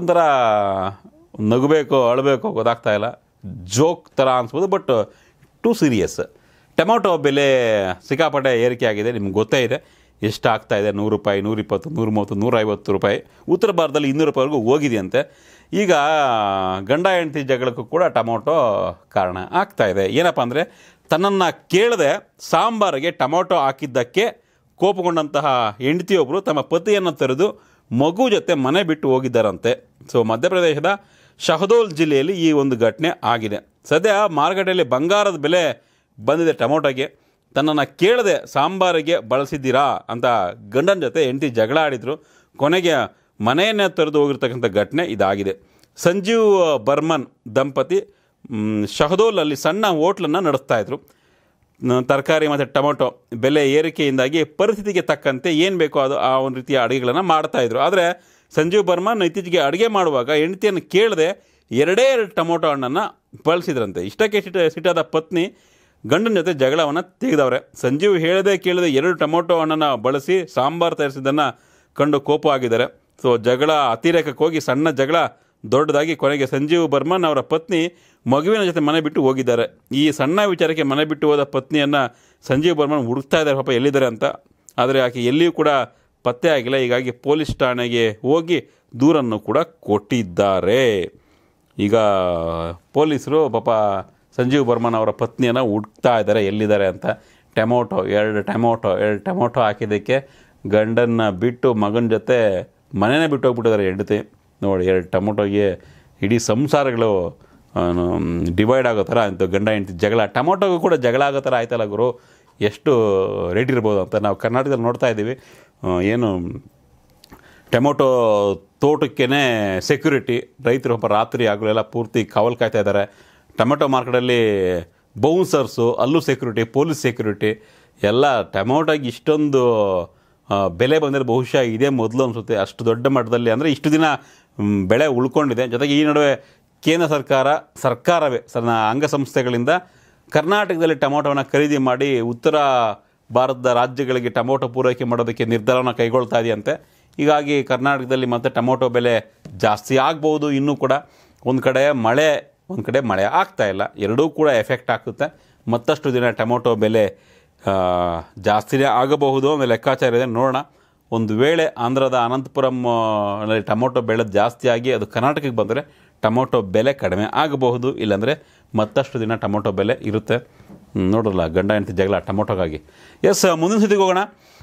ಒಂಥರ ನಗಬೇಕು ಅಳಬೇಕು ಗೊತ್ತಾಗ್ತಾ ಇಲ್ಲ ಜೋಕ್ ಥರ ಅನ್ಸ್ಬೋದು ಬಟ್ ಟೂ ಸೀರಿಯಸ್ ಟೊಮೊಟೊ ಬೆಲೆ ಸಿಕ್ಕಾಪಟ್ಟೆ ಏರಿಕೆ ಆಗಿದೆ ನಿಮ್ಗೆ ಗೊತ್ತೇ ಇದೆ ಎಷ್ಟು ಆಗ್ತಾ ಇದೆ ನೂರು ರೂಪಾಯಿ ನೂರಿಪ್ಪತ್ತು ನೂರು ಮೂವತ್ತು ನೂರೈವತ್ತು ರೂಪಾಯಿ ಉತ್ತರ ಭಾರತದಲ್ಲಿ ಇನ್ನೂರು ರೂಪಾಯಿವರೆಗೂ ಹೋಗಿದೆಯಂತೆ ಈಗ ಗಂಡ ಹೆಂಡತಿ ಜಗಳಕ್ಕೂ ಕೂಡ ಟೊಮೊಟೊ ಕಾರಣ ಆಗ್ತಾ ಇದೆ ಏನಪ್ಪ ಅಂದರೆ ತನ್ನನ್ನು ಕೇಳದೆ ಸಾಂಬಾರಿಗೆ ಟೊಮೊಟೊ ಹಾಕಿದ್ದಕ್ಕೆ ಕೋಪಗೊಂಡಂತಹ ಹೆಂಡತಿಯೊಬ್ಬರು ತಮ್ಮ ಪತಿಯನ್ನು ತೆರೆದು ಮಗು ಜೊತೆ ಮನೆ ಬಿಟ್ಟು ಹೋಗಿದ್ದಾರಂತೆ ಸೊ ಮಧ್ಯಪ್ರದೇಶದ ಶಹದೋಲ್ ಜಿಲ್ಲೆಯಲ್ಲಿ ಈ ಒಂದು ಘಟನೆ ಆಗಿದೆ ಸದ್ಯ ಮಾರುಕಟ್ಟೆಯಲ್ಲಿ ಬಂಗಾರದ ಬೆಲೆ ಬಂದಿದೆ ಟೊಮೊಟೊಗೆ ತನ್ನನ್ನು ಕೇಳದೆ ಸಾಂಬಾರಿಗೆ ಬಳಸಿದ್ದೀರಾ ಅಂತ ಗಂಡನ ಜೊತೆ ಹೆಂಡತಿ ಜಗಳ ಆಡಿದರು ಕೊನೆಗೆ ಮನೆಯನ್ನೇ ತೊರೆದು ಹೋಗಿರ್ತಕ್ಕಂಥ ಘಟನೆ ಇದಾಗಿದೆ ಸಂಜೀವ್ ಬರ್ಮನ್ ದಂಪತಿ ಶಹದೋಲಲ್ಲಿ ಸಣ್ಣ ಹೋಟ್ಲನ್ನು ನಡೆಸ್ತಾಯಿದ್ರು ತರಕಾರಿ ಮತ್ತು ಟೊಮೊಟೊ ಬೆಲೆ ಏರಿಕೆಯಿಂದಾಗಿ ಪರಿಸ್ಥಿತಿಗೆ ತಕ್ಕಂತೆ ಏನು ಬೇಕೋ ಅದು ಆ ಒಂದು ರೀತಿಯ ಅಡುಗೆಗಳನ್ನು ಮಾಡ್ತಾಯಿದ್ರು ಆದರೆ ಸಂಜೀವ್ ಬರ್ಮನ್ ಇತ್ತೀಚೆಗೆ ಅಡುಗೆ ಮಾಡುವಾಗ ಹೆಂಡತಿಯನ್ನು ಕೇಳದೆ ಎರಡೇ ಎರಡು ಟೊಮೊಟೊ ಹಣ್ಣನ್ನು ಬಳಸಿದ್ರಂತೆ ಇಷ್ಟಕ್ಕೆ ಸಿಟ ಸಿಟಾದ ಪತ್ನಿ ಗಂಡನ ಜೊತೆ ಜಗಳವನ್ನು ತೆಗೆದವ್ರೆ ಸಂಜೀವ್ ಹೇಳದೆ ಕೇಳದೆ ಎರಡು ಟೊಮೊಟೊ ಹಣ್ಣನ್ನು ಬಳಸಿ ಸಾಂಬಾರು ತಯಾರಿಸಿದ್ದನ್ನು ಕಂಡು ಕೋಪ ಆಗಿದ್ದಾರೆ ಸೊ ಜಗಳ ಅತಿರೇಕಕ್ಕೆ ಹೋಗಿ ಸಣ್ಣ ಜಗಳ ದೊಡ್ಡದಾಗಿ ಕೊನೆಗೆ ಸಂಜೀವ್ ಬರ್ಮನ್ ಅವರ ಪತ್ನಿ ಮಗುವಿನ ಜೊತೆ ಮನೆ ಬಿಟ್ಟು ಹೋಗಿದ್ದಾರೆ ಈ ಸಣ್ಣ ವಿಚಾರಕ್ಕೆ ಮನೆ ಬಿಟ್ಟು ಹೋದ ಪತ್ನಿಯನ್ನು ಸಂಜೀವ್ ಬರ್ಮನ್ ಹುಡುಕ್ತಾ ಇದ್ದಾರೆ ಪಾಪ ಎಲ್ಲಿದ್ದಾರೆ ಅಂತ ಆದರೆ ಆಕೆ ಎಲ್ಲಿಯೂ ಕೂಡ ಪತ್ತೆ ಆಗಿಲ್ಲ ಹೀಗಾಗಿ ಪೊಲೀಸ್ ಠಾಣೆಗೆ ಹೋಗಿ ದೂರನ್ನು ಕೂಡ ಕೊಟ್ಟಿದ್ದಾರೆ ಈಗ ಪೊಲೀಸರು ಪಾಪ ಸಂಜೀವ್ ಬರ್ಮನ್ ಅವರ ಪತ್ನಿಯನ್ನು ಹುಡುಕ್ತಾ ಇದ್ದಾರೆ ಎಲ್ಲಿದ್ದಾರೆ ಅಂತ ಟೊಮೊಟೊ ಎರಡು ಟೊಮೊಟೊ ಎರಡು ಟೊಮೊಟೊ ಹಾಕಿದ್ದಕ್ಕೆ ಗಂಡನ್ನು ಬಿಟ್ಟು ಮಗನ ಜೊತೆ ಮನೆಯೇ ಬಿಟ್ಟು ಹೋಗ್ಬಿಟ್ಟಿದ್ದಾರೆ ಹೆಂಡತಿ ನೋಡಿ ಎರಡು ಟೊಮೊಟೊಗೆ ಇಡೀ ಸಂಸಾರಗಳು ಡಿವೈಡ್ ಆಗೋ ಥರ ಅಂತ ಗಂಡ ಹೆಂಡತಿ ಜಗಳ ಟೊಮೊಟೊಗೂ ಕೂಡ ಜಗಳ ಆಗೋ ಥರ ಆಯ್ತಲ್ಲ ಗುರು ಎಷ್ಟು ರೇಟ್ ಇರ್ಬೋದು ಅಂತ ನಾವು ಕರ್ನಾಟಕದಲ್ಲಿ ನೋಡ್ತಾ ಇದ್ದೀವಿ ಏನು ಟೊಮೊಟೊ ತೋಟಕ್ಕೇ ಸೆಕ್ಯೂರಿಟಿ ರೈತರು ಒಬ್ಬ ರಾತ್ರಿ ಎಲ್ಲ ಪೂರ್ತಿ ಕಾವಲು ಕಾಯ್ತಾ ಇದ್ದಾರೆ ಟೊಮೆಟೊ ಮಾರ್ಕೆಟಲ್ಲಿ ಬೌನ್ಸರ್ಸು ಅಲ್ಲೂ ಸೆಕ್ಯೂರಿಟಿ ಪೊಲೀಸ್ ಸೆಕ್ಯೂರಿಟಿ ಎಲ್ಲ ಟೊಮೊಟೊಗೆ ಇಷ್ಟೊಂದು ಬೆಲೆ ಬಂದರೆ ಬಹುಶಃ ಇದೇ ಮೊದಲು ಅನಿಸುತ್ತೆ ಅಷ್ಟು ದೊಡ್ಡ ಮಟ್ಟದಲ್ಲಿ ಅಂದರೆ ಇಷ್ಟು ದಿನ ಬೆಳೆ ಉಳ್ಕೊಂಡಿದೆ ಜೊತೆಗೆ ಈ ನಡುವೆ ಕೇಂದ್ರ ಸರ್ಕಾರ ಸರ್ಕಾರವೇ ಸರ್ ಅಂಗಸಂಸ್ಥೆಗಳಿಂದ ಕರ್ನಾಟಕದಲ್ಲಿ ಟೊಮೊಟೊವನ್ನು ಖರೀದಿ ಮಾಡಿ ಉತ್ತರ ಭಾರತದ ರಾಜ್ಯಗಳಿಗೆ ಟೊಮೊಟೊ ಪೂರೈಕೆ ಮಾಡೋದಕ್ಕೆ ನಿರ್ಧಾರವನ್ನು ಕೈಗೊಳ್ತಾ ಇದೆಯಂತೆ ಹೀಗಾಗಿ ಕರ್ನಾಟಕದಲ್ಲಿ ಮತ್ತೆ ಟೊಮೊಟೊ ಬೆಲೆ ಜಾಸ್ತಿ ಆಗ್ಬೋದು ಇನ್ನೂ ಕೂಡ ಒಂದು ಕಡೆ ಮಳೆ ಒಂದು ಕಡೆ ಮಳೆ ಆಗ್ತಾಯಿಲ್ಲ ಎರಡೂ ಕೂಡ ಎಫೆಕ್ಟ್ ಆಗುತ್ತೆ ಮತ್ತಷ್ಟು ದಿನ ಟೊಮೊಟೊ ಬೆಲೆ ಜಾಸ್ತಿನೇ ಆಗಬಹುದು ಅನ್ನೋ ಲೆಕ್ಕಾಚಾರ ಇದೆ ನೋಡೋಣ ಒಂದು ವೇಳೆ ಆಂಧ್ರದ ಅನಂತಪುರಂನಲ್ಲಿ ಟೊಮೊಟೊ ಬೆಳೆದು ಜಾಸ್ತಿಯಾಗಿ ಅದು ಕರ್ನಾಟಕಕ್ಕೆ ಬಂದರೆ ಟೊಮೊಟೊ ಬೆಲೆ ಕಡಿಮೆ ಆಗಬಹುದು ಇಲ್ಲಾಂದರೆ ಮತ್ತಷ್ಟು ದಿನ ಟೊಮೊಟೊ ಬೆಲೆ ಇರುತ್ತೆ ನೋಡೋಲ್ಲ ಗಂಡ ಹೆಂಡತಿ ಜಗಳ ಟೊಮೊಟೊಗಾಗಿ ಎಸ್ ಮುಂದಿನ ಸುದ್ದಿಗೆ ಹೋಗೋಣ